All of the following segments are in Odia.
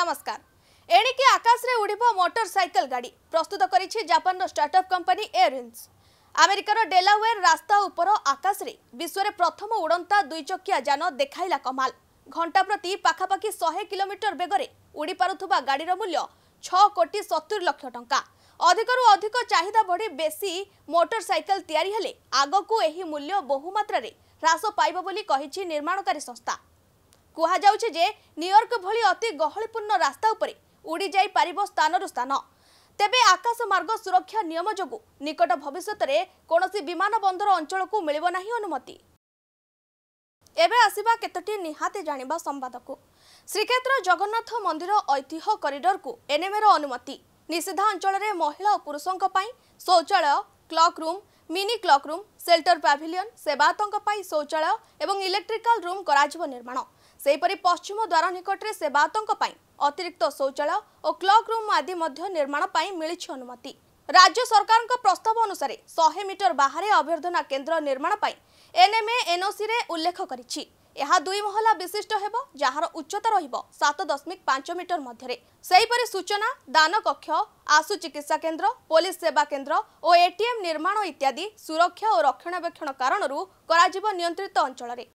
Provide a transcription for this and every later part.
নমস্কার এণিকি আকাশে উড়ব মোটর সাইকেল গাড়ি প্রস্তুত করেছে জাপানর স্টার্টআপ কোম্পানি এয়ারিন্স আমেরিকার ডেলাওয়ের রাস্তা উপর আকাশে বিশ্বরে প্রথম উড়ন্তা দুইচকিয়া যান দেখাইলা কমাল ঘণ্টা প্রতি পাখাপাখি শহে কিলোমিটর বেগরে উড়িপারুথিবা গাড়ির মূল্য ছ কোটি সতুরি লক্ষ টঙ্কা অধিকরু অধিক চাহিদা বড়ি বেশি মোটর সাইকেল তৈরি হলে আগকু এই মূল্য বহুমাত্রায় হ্রাস পাইব বলে নির্মাণকারী সংস্থা କୁହାଯାଉଛି ଯେ ନ୍ୟୁୟର୍କ ଭଳି ଅତି ଗହଳିପୂର୍ଣ୍ଣ ରାସ୍ତା ଉପରେ ଉଡ଼ିଯାଇ ପାରିବ ସ୍ଥାନରୁ ସ୍ଥାନ ତେବେ ଆକାଶମାର୍ଗ ସୁରକ୍ଷା ନିୟମ ଯୋଗୁଁ ନିକଟ ଭବିଷ୍ୟତରେ କୌଣସି ବିମାନ ବନ୍ଦର ଅଞ୍ଚଳକୁ ମିଳିବ ନାହିଁ ଅନୁମତି ଏବେ ଆସିବା କେତୋଟି ନିହାତି ଜାଣିବା ସମ୍ବାଦକୁ ଶ୍ରୀକ୍ଷେତ୍ର ଜଗନ୍ନାଥ ମନ୍ଦିର ଐତିହ୍ୟ କରିଡରକୁ ଏନ୍ଏମ୍ଏର ଅନୁମତି ନିଷିଦ୍ଧାଞ୍ଚଳରେ ମହିଳା ଓ ପୁରୁଷଙ୍କ ପାଇଁ ଶୌଚାଳୟ cloak room mini cloak room shelter pavilion ସେବାୟତଙ୍କ ପାଇଁ ଶୌଚାଳୟ ଏବଂ ଇଲେକ୍ଟ୍ରିକାଲ୍ ରୁମ୍ କରାଯିବ ନିର୍ମାଣ ସେହିପରି ପଶ୍ଚିମ ଦ୍ୱାର ନିକଟରେ ସେବାୟତଙ୍କ ପାଇଁ ଅତିରିକ୍ତ ଶୌଚାଳୟ ଓ କ୍ଲକ୍ ରୁମ୍ ଆଦି ମଧ୍ୟ ନିର୍ମାଣ ପାଇଁ ମିଳିଛି ଅନୁମତି ରାଜ୍ୟ ସରକାରଙ୍କ ପ୍ରସ୍ତାବ ଅନୁସାରେ ଶହେ ମିଟର ବାହାରେ ଅଭ୍ୟର୍ଥନା କେନ୍ଦ୍ର ନିର୍ମାଣ ପାଇଁ ଏନ୍ଏମ୍ଏ ଏନ୍ଓସିରେ ଉଲ୍ଲେଖ କରିଛି ଏହା ଦୁଇ ମହଲା ବିଶିଷ୍ଟ ହେବ ଯାହାର ଉଚ୍ଚତା ରହିବ ସାତ ଦଶମିକ ପାଞ୍ଚ ମିଟର ମଧ୍ୟରେ ସେହିପରି ସୂଚନା ଦାନ କକ୍ଷ ଆଶୁ ଚିକିତ୍ସା କେନ୍ଦ୍ର ପୋଲିସ ସେବା କେନ୍ଦ୍ର ଓ ଏଟିଏମ୍ ନିର୍ମାଣ ଇତ୍ୟାଦି ସୁରକ୍ଷା ଓ ରକ୍ଷଣାବେକ୍ଷଣ କାରଣରୁ କରାଯିବ ନିୟନ୍ତ୍ରିତ ଅଞ୍ଚଳରେ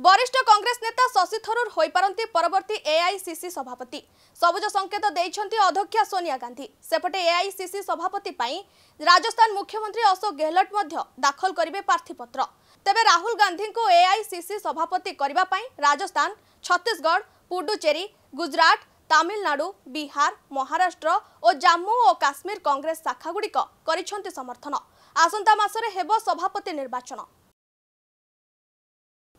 ବରିଷ୍ଠ କଂଗ୍ରେସ ନେତା ଶଶି ଥରୁର୍ ହୋଇପାରନ୍ତି ପରବର୍ତ୍ତୀ ଏଆଇସିସି ସଭାପତି ସବୁଜ ସଙ୍କେତ ଦେଇଛନ୍ତି ଅଧ୍ୟକ୍ଷା ସୋନିଆ ଗାନ୍ଧୀ ସେପଟେ ଏଆଇସିସି ସଭାପତି ପାଇଁ ରାଜସ୍ଥାନ ମୁଖ୍ୟମନ୍ତ୍ରୀ ଅଶୋକ ଗେହଲଟ ମଧ୍ୟ ଦାଖଲ କରିବେ ପ୍ରାର୍ଥୀପତ୍ର ତେବେ ରାହୁଲ ଗାନ୍ଧୀଙ୍କୁ ଏଆଇସିସି ସଭାପତି କରିବା ପାଇଁ ରାଜସ୍ଥାନ ଛତିଶଗଡ଼ ପୁଡୁଚେରୀ ଗୁଜରାଟ ତାମିଲନାଡୁ ବିହାର ମହାରାଷ୍ଟ୍ର ଓ ଜାମ୍ମୁ ଓ କାଶ୍ମୀର କଂଗ୍ରେସ ଶାଖାଗୁଡ଼ିକ କରିଛନ୍ତି ସମର୍ଥନ ଆସନ୍ତା ମାସରେ ହେବ ସଭାପତି ନିର୍ବାଚନ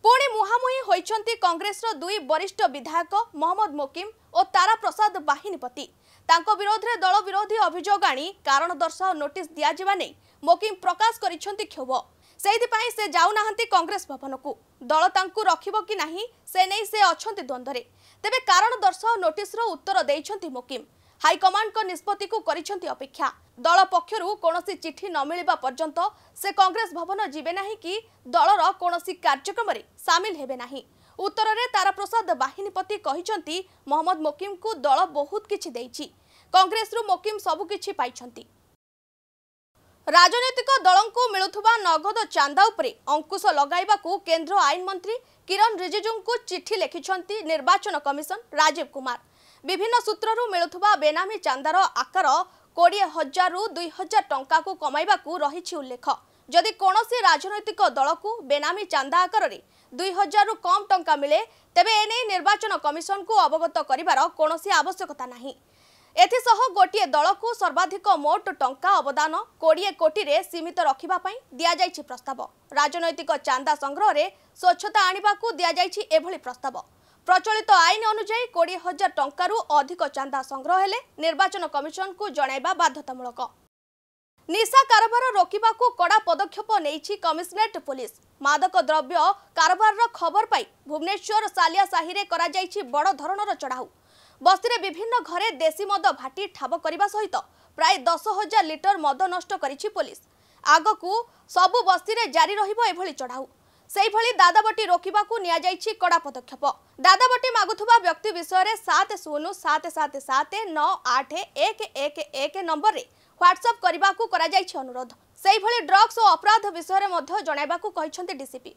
ପୁଣି ମୁହାଁମୁହିଁ ହୋଇଛନ୍ତି କଂଗ୍ରେସର ଦୁଇ ବରିଷ୍ଠ ବିଧାୟକ ମହମ୍ମଦ ମୋକିମ୍ ଓ ତାରାପ୍ରସାଦ ବାହିନୀପତି ତାଙ୍କ ବିରୋଧରେ ଦଳ ବିରୋଧୀ ଅଭିଯୋଗ ଆଣି କାରଣ ଦର୍ଶାଅ ନୋଟିସ୍ ଦିଆଯିବା ନେଇ ମୋକିମ୍ ପ୍ରକାଶ କରିଛନ୍ତି କ୍ଷୋଭ ସେଇଥିପାଇଁ ସେ ଯାଉନାହାନ୍ତି କଂଗ୍ରେସ ଭବନକୁ ଦଳ ତାଙ୍କୁ ରଖିବ କି ନାହିଁ ସେ ନେଇ ସେ ଅଛନ୍ତି ଦ୍ୱନ୍ଦ୍ୱରେ ତେବେ କାରଣ ଦର୍ଶାଅ ନୋଟିସ୍ର ଉତ୍ତର ଦେଇଛନ୍ତି ମୋକିମ୍ ହାଇକମାଣ୍ଡଙ୍କ ନିଷ୍ପତ୍ତିକୁ କରିଛନ୍ତି ଅପେକ୍ଷା ଦଳ ପକ୍ଷରୁ କୌଣସି ଚିଠି ନ ମିଳିବା ପର୍ଯ୍ୟନ୍ତ ସେ କଂଗ୍ରେସ ଭବନ ଯିବେ ନାହିଁ କି ଦଳର କୌଣସି କାର୍ଯ୍ୟକ୍ରମରେ ସାମିଲ ହେବେ ନାହିଁ ଉତ୍ତରରେ ତାରାପ୍ରସାଦ ବାହିନୀପତି କହିଛନ୍ତି ମହମ୍ମଦ ମୋକିମ୍ଙ୍କୁ ଦଳ ବହୁତ କିଛି ଦେଇଛି କଂଗ୍ରେସରୁ ମୋକିମ୍ ସବୁକିଛି ପାଇଛନ୍ତି ରାଜନୈତିକ ଦଳଙ୍କୁ ମିଳୁଥିବା ନଗଦ ଚାନ୍ଦା ଉପରେ ଅଙ୍କୁଶ ଲଗାଇବାକୁ କେନ୍ଦ୍ର ଆଇନ ମନ୍ତ୍ରୀ କିରଣ ରିଜିଜୁଙ୍କୁ ଚିଠି ଲେଖିଛନ୍ତି ନିର୍ବାଚନ କମିଶନ ରାଜୀବ କୁମାର ବିଭିନ୍ନ ସୂତ୍ରରୁ ମିଳୁଥିବା ବେନାମୀ ଚାନ୍ଦାର ଆକାର କୋଡ଼ିଏ ହଜାରରୁ ଦୁଇ ହଜାର ଟଙ୍କାକୁ କମାଇବାକୁ ରହିଛି ଉଲ୍ଲେଖ ଯଦି କୌଣସି ରାଜନୈତିକ ଦଳକୁ ବେନାମୀ ଚାନ୍ଦା ଆକାରରେ ଦୁଇ ହଜାରରୁ କମ୍ ଟଙ୍କା ମିଳେ ତେବେ ଏନେଇ ନିର୍ବାଚନ କମିଶନକୁ ଅବଗତ କରିବାର କୌଣସି ଆବଶ୍ୟକତା ନାହିଁ ଏଥିସହ ଗୋଟିଏ ଦଳକୁ ସର୍ବାଧିକ ମୋଟ ଟଙ୍କା ଅବଦାନ କୋଡ଼ିଏ କୋଟିରେ ସୀମିତ ରଖିବା ପାଇଁ ଦିଆଯାଇଛି ପ୍ରସ୍ତାବ ରାଜନୈତିକ ଚାନ୍ଦା ସଂଗ୍ରହରେ ସ୍ୱଚ୍ଛତା ଆଣିବାକୁ ଦିଆଯାଇଛି ଏଭଳି ପ୍ରସ୍ତାବ ପ୍ରଚଳିତ ଆଇନ ଅନୁଯାୟୀ କୋଡ଼ିଏ ହଜାର ଟଙ୍କାରୁ ଅଧିକ ଚାନ୍ଦା ସଂଗ୍ରହ ହେଲେ ନିର୍ବାଚନ କମିଶନଙ୍କୁ ଜଣାଇବା ବାଧ୍ୟତାମୂଳକ ନିଶା କାରବାର ରୋକିବାକୁ କଡ଼ା ପଦକ୍ଷେପ ନେଇଛି କମିଶନରେଟ୍ ପୁଲିସ ମାଦକ ଦ୍ରବ୍ୟ କାରବାରର ଖବର ପାଇ ଭୁବନେଶ୍ୱର ସାଲିଆ ସାହିରେ କରାଯାଇଛି ବଡ଼ ଧରଣର ଚଢ଼ାଉ ବସ୍ତିରେ ବିଭିନ୍ନ ଘରେ ଦେଶୀ ମଦ ଭାଟି ଠାବ କରିବା ସହିତ ପ୍ରାୟ ଦଶ ହଜାର ଲିଟର ମଦ ନଷ୍ଟ କରିଛି ପୁଲିସ ଆଗକୁ ସବୁ ବସ୍ତିରେ ଜାରି ରହିବ ଏଭଳି ଚଢ଼ାଉ সেইভাবে দাদাবটি রোকা নিয়েছে কড়া পদক্ষেপ দাদাবটি মাগুবা ব্যক্তি বিষয়ে সাত শূন্য সাত সাত সাত নৌ আঠ এক এক এক নম্বরে হোয়াটসঅপ করা অনুরোধ সেইভাবে ড্রগ্স ও অপরাধ বিষয়ে জনাইবা ডিসিপি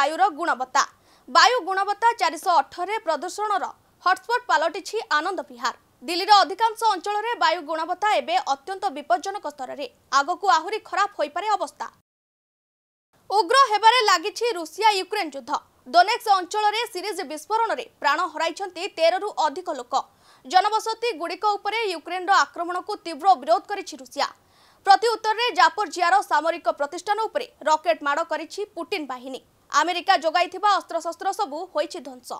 ବାୟୁର ଗୁଣବତ୍ତା ବାୟୁ ଗୁଣବତ୍ତା ଚାରିଶହ ଅଠରରେ ପ୍ରଦୂଷଣର ହଟସ୍ପଟ୍ ପାଲଟିଛି ଆନନ୍ଦ ବିହାର ଦିଲ୍ଲୀର ଅଧିକାଂଶ ଅଞ୍ଚଳରେ ବାୟୁ ଗୁଣବତ୍ତା ଏବେ ଅତ୍ୟନ୍ତ ବିପଜ୍ଜନକ ସ୍ତରରେ ଆଗକୁ ଆହୁରି ଖରାପ ହୋଇପାରେ ଅବସ୍ଥା ଉଗ୍ର ହେବାରେ ଲାଗିଛି ରୁଷିଆ ୟୁକ୍ରେନ୍ ଯୁଦ୍ଧ ଦୋନେକ୍ସ ଅଞ୍ଚଳରେ ସିରିଜ୍ ବିସ୍ଫୋରଣରେ ପ୍ରାଣ ହରାଇଛନ୍ତି ତେରରୁ ଅଧିକ ଲୋକ ଜନବସତିଗୁଡ଼ିକ ଉପରେ ୟୁକ୍ରେନ୍ର ଆକ୍ରମଣକୁ ତୀବ୍ର ବିରୋଧ କରିଛି ରୁଷିଆ ପ୍ରତ୍ୟୁତ୍ତରରେ ଜାପର୍ ଜିଆର ସାମରିକ ପ୍ରତିଷ୍ଠାନ ଉପରେ ରକେଟ୍ ମାଡ଼ କରିଛି ପୁଟିନ୍ ବାହିନୀ ଆମେରିକା ଯୋଗାଇଥିବା ଅସ୍ତ୍ରଶସ୍ତ୍ର ସବୁ ହୋଇଛି ଧ୍ୱଂସ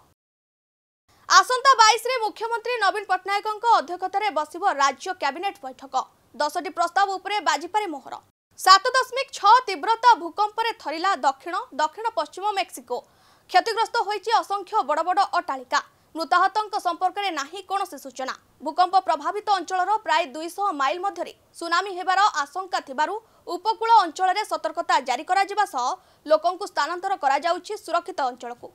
ଆସନ୍ତା ବାଇଶରେ ମୁଖ୍ୟମନ୍ତ୍ରୀ ନବୀନ ପଟ୍ଟନାୟକଙ୍କ ଅଧ୍ୟକ୍ଷତାରେ ବସିବ ରାଜ୍ୟ କ୍ୟାବିନେଟ୍ ବୈଠକ ଦଶଟି ପ୍ରସ୍ତାବ ଉପରେ ବାଜିପାରେ ମୋହର ସାତ ଦଶମିକ ଛଅ ତୀବ୍ରତା ଭୂକମ୍ପରେ ଥରିଲା ଦକ୍ଷିଣ ଦକ୍ଷିଣ ପଶ୍ଚିମ ମେକ୍ସିକୋ କ୍ଷତିଗ୍ରସ୍ତ ହୋଇଛି ଅସଂଖ୍ୟ ବଡ଼ ବଡ଼ ଅଟ୍ଟାଳିକା ମୃତାହତଙ୍କ ସମ୍ପର୍କରେ ନାହିଁ କୌଣସି ସୂଚନା ଭୂକମ୍ପ ପ୍ରଭାବିତ ଅଞ୍ଚଳର ପ୍ରାୟ ଦୁଇଶହ ମାଇଲ୍ ମଧ୍ୟରେ ସୁନାମି ହେବାର ଆଶଙ୍କା ଥିବାରୁ ଉପକୂଳ ଅଞ୍ଚଳରେ ସତର୍କତା ଜାରି କରାଯିବା ସହ ଲୋକଙ୍କୁ ସ୍ଥାନାନ୍ତର କରାଯାଉଛି ସୁରକ୍ଷିତ ଅଞ୍ଚଳକୁ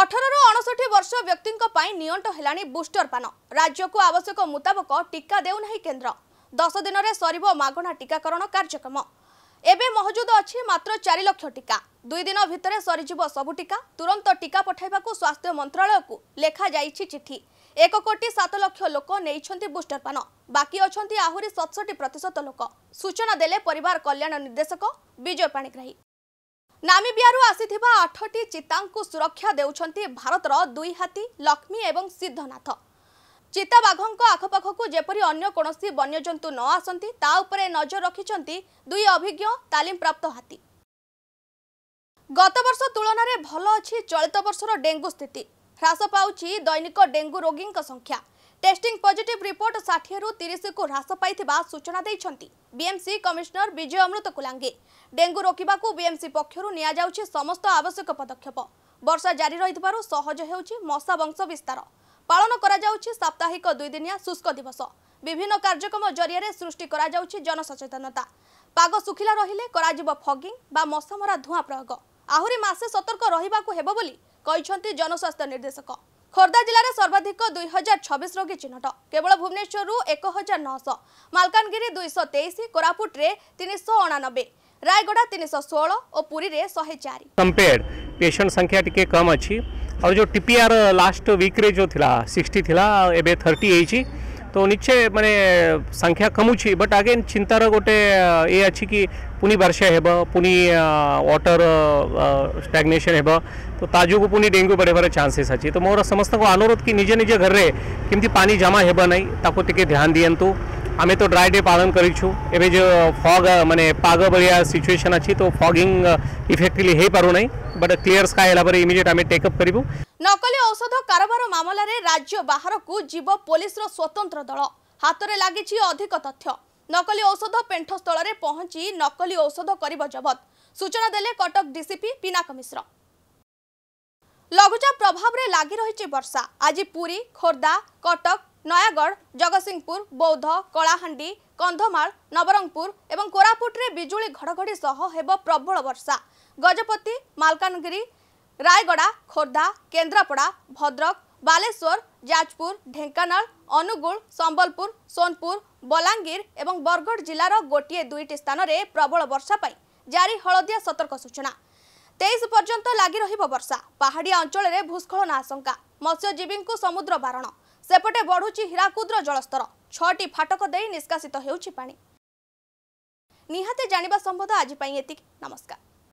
ଅଠରରୁ ଅଣଷଠି ବର୍ଷ ବ୍ୟକ୍ତିଙ୍କ ପାଇଁ ନିଅଣ୍ଟ ହେଲାଣି ବୁଷ୍ଟର ପାନ ରାଜ୍ୟକୁ ଆବଶ୍ୟକ ମୁତାବକ ଟିକା ଦେଉନାହିଁ କେନ୍ଦ୍ର ଦଶ ଦିନରେ ସରିବ ମାଗଣା ଟିକାକରଣ କାର୍ଯ୍ୟକ୍ରମ ଏବେ ମହଜୁଦ ଅଛି ମାତ୍ର ଚାରି ଲକ୍ଷ ଟିକା ଦୁଇ ଦିନ ଭିତରେ ସରିଯିବ ସବୁ ଟିକା ତୁରନ୍ତ ଟିକା ପଠାଇବାକୁ ସ୍ୱାସ୍ଥ୍ୟ ମନ୍ତ୍ରାଳୟକୁ ଲେଖାଯାଇଛି ଚିଠି ଏକ କୋଟି ସାତ ଲକ୍ଷ ଲୋକ ନେଇଛନ୍ତି ବୁଷ୍ଟର ପାନ ବାକି ଅଛନ୍ତି ଆହୁରି ସତଷଠି ପ୍ରତିଶତ ଲୋକ ସୂଚନା ଦେଲେ ପରିବାର କଲ୍ୟାଣ ନିର୍ଦ୍ଦେଶକ ବିଜୟ ପାଣିଗ୍ରାହୀ ନାମିବିଆରୁ ଆସିଥିବା ଆଠଟି ଚିତାଙ୍କୁ ସୁରକ୍ଷା ଦେଉଛନ୍ତି ଭାରତର ଦୁଇ ହାତୀ ଲକ୍ଷ୍ମୀ ଏବଂ ସିଦ୍ଧନାଥ ଚିତାବାଘଙ୍କ ଆଖପାଖକୁ ଯେପରି ଅନ୍ୟ କୌଣସି ବନ୍ୟଜନ୍ତୁ ନ ଆସନ୍ତି ତା ଉପରେ ନଜର ରଖିଛନ୍ତି ଦୁଇ ଅଭିଜ୍ଞ ତାଲିମପ୍ରାପ୍ତ ହାତୀ ଗତବର୍ଷ ତୁଳନାରେ ଭଲ ଅଛି ଚଳିତ ବର୍ଷର ଡେଙ୍ଗୁ ସ୍ଥିତି ହ୍ରାସ ପାଉଛି ଦୈନିକ ଡେଙ୍ଗୁ ରୋଗୀଙ୍କ ସଂଖ୍ୟା ଟେଷ୍ଟିଂ ପଜିଟିଭ୍ ରିପୋର୍ଟ ଷାଠିଏରୁ ତିରିଶକୁ ହ୍ରାସ ପାଇଥିବା ସୂଚନା ଦେଇଛନ୍ତି BMC commissioner Vijay Amrit Kulange dengue ରୋକିବାକୁ ବିଏମ୍ସି ପକ୍ଷରୁ ନିଆଯାଉଛି ସମସ୍ତ ଆବଶ୍ୟକ ପଦକ୍ଷେପ ବର୍ଷା ଜାରି ରହିଥିବାରୁ ସହଜ ହେଉଛି ମଶା ବଂଶ ବିସ୍ତାର ପାଳନ କରାଯାଉଛି ସାପ୍ତାହିକ ଦୁଇଦିନିଆ ଶୁଷ୍କ ଦିବସ ବିଭିନ୍ନ କାର୍ଯ୍ୟକ୍ରମ ଜରିଆରେ ସୃଷ୍ଟି କରାଯାଉଛି ଜନସଚେତନତା ପାଗ ଶୁଖିଲା ରହିଲେ କରାଯିବ ଫଗିଂ ବା ମଶାମରା ଧୂଆଁ ପ୍ରୟୋଗ ଆହୁରି ମାସେ ସତର୍କ ରହିବାକୁ ହେବ ବୋଲି জনস্বাস্থ্য ନିର୍ଦ୍ଦେଶକ ଖୋର୍ଦ୍ଧା ଜିଲ୍ଲାରେ ସର୍ବାଧିକ ଦୁଇ ହଜାର ଛବିଶ ରୋଗୀ ଚିହ୍ନଟ କେବଳ ଭୁବନେଶ୍ୱରରୁ ଏକ ହଜାର ନଅଶହ ମାଲକାନଗିରି ଦୁଇଶହ ତେଇଶ କୋରାପୁଟରେ ତିନିଶହ ଅଣାନବେ ରାୟଗଡ଼ା ତିନିଶହ ଷୋହଳ ଓ ପୁରୀରେ ଶହେ ଚାରି କମ୍ପେୟାର୍ଡ ପେସେଣ୍ଟ ସଂଖ୍ୟା ଟିକେ କମ୍ ଅଛି ଆଉ ଯେଉଁ ଟିପିଆର୍ ଲାଷ୍ଟ ୱିକ୍ରେ ଯେଉଁ ଥିଲା ସିକ୍ସଟି ଥିଲା ଏବେ ଥର୍ଟି ହେଇଛି तो निश्चय मान संख्या कमुच बट आगे चिंतार गोटे ये अच्छी कि पुनी वर्षा हे पुनी वाटर स्टैग्नेशन हे तो ताजुक पुनी डेंगू बढ़े चांसेस अच्छी तो मोर समस्त को अनुरोध कि निजे निजे घर में किमी पानी जमा हे ना ध्यान दिंतु અમે તો ડ્રાય ડે પાલન કર્યું છું એવે જ ફોગ મને પાગભર્યા સિચ્યુએશન અછી તો ફોગિંગ ઇફેક્ટિવલી ହେଇପାରୁ ନାହିଁ બટ ક્લિયર સ્કાય હેલા ପରେ ઇમિડિયેટ અમે ଟେકଅପ୍ କରିବୁ ନକଲି ଔଷଧ କାରବାର ମାମଲାରେ ରାଜ୍ୟ ବାହାରକୁ ଯିବ ପୋଲିସର ସ୍ୱତନ୍ତ୍ର ଦଳ ହାତରେ ଲାଗିଛି ଅଧିକ ତଥ୍ୟ ନକଲି ଔଷଧ ପେଣ୍ଠସ୍ଥଳରେ ପହଞ୍ଚି ନକଲି ଔଷଧ କରିବ ଜବତ ସୂଚନା ଦେଲେ କଟକ ଡିସିପି ପିନାକ ମିଶ୍ର ଲଘୁଚାପ ପ୍ରଭାବରେ ଲାଗି ରହିଛି ବର୍ଷା ଆଜି ପୁରୀ ଖୋର୍ଦ୍ଧା କଟକ নয়াগড় জগৎসিংহপুর বৌদ্ধ কলাহান্ডি কন্ধমাল নবরঙ্গপুর এবং কোরাপুটে বিজুড়ি ঘড়ঘড়ি সহ ହେବ ପ୍ରବଳ ବର୍ଷା ଗଜପତି ମାଲକାନଗିରି ରାୟଗଡ଼ା ଖୋର୍ଦ୍ଧା କେନ୍ଦ୍ରାପଡ଼ା ଭଦ୍ରକ ବାଲେଶ୍ୱର ଯାଜପୁର ଢେଙ୍କାନାଳ ଅନୁଗୁଳ ସମ୍ବଲପୁର ସୋନପୁର ବଲାଙ୍ଗୀର ଏବଂ ବରଗଡ଼ ଜିଲ୍ଲାର ଗୋଟିଏ ଦୁଇଟି ସ୍ଥାନରେ ପ୍ରବଳ ବର୍ଷା ପାଇଁ ଜାରି ହଳଦିଆ ସତର୍କ ସୂଚନା ତେଇଶ ପର୍ଯ୍ୟନ୍ତ ଲାଗି ରହିବ ବର୍ଷା ପାହାଡ଼ିଆ ଅଞ୍ଚଳରେ ଭୂସ୍ଖଳନ ଆଶଙ୍କା ମତ୍ସ୍ୟଜୀବୀଙ୍କୁ ସମୁଦ୍ର ବାରଣ ସେପଟେ ବଢୁଛି ହୀରାକୁଦର ଜଳସ୍ତର ଛଅଟି ଫାଟକ ଦେଇ ନିଷ୍କାସିତ ହେଉଛି ପାଣି ନିହାତି ଜାଣିବା ସମ୍ବନ୍ଧ ଆଜି ପାଇଁ ଏତିକି ନମସ୍କାର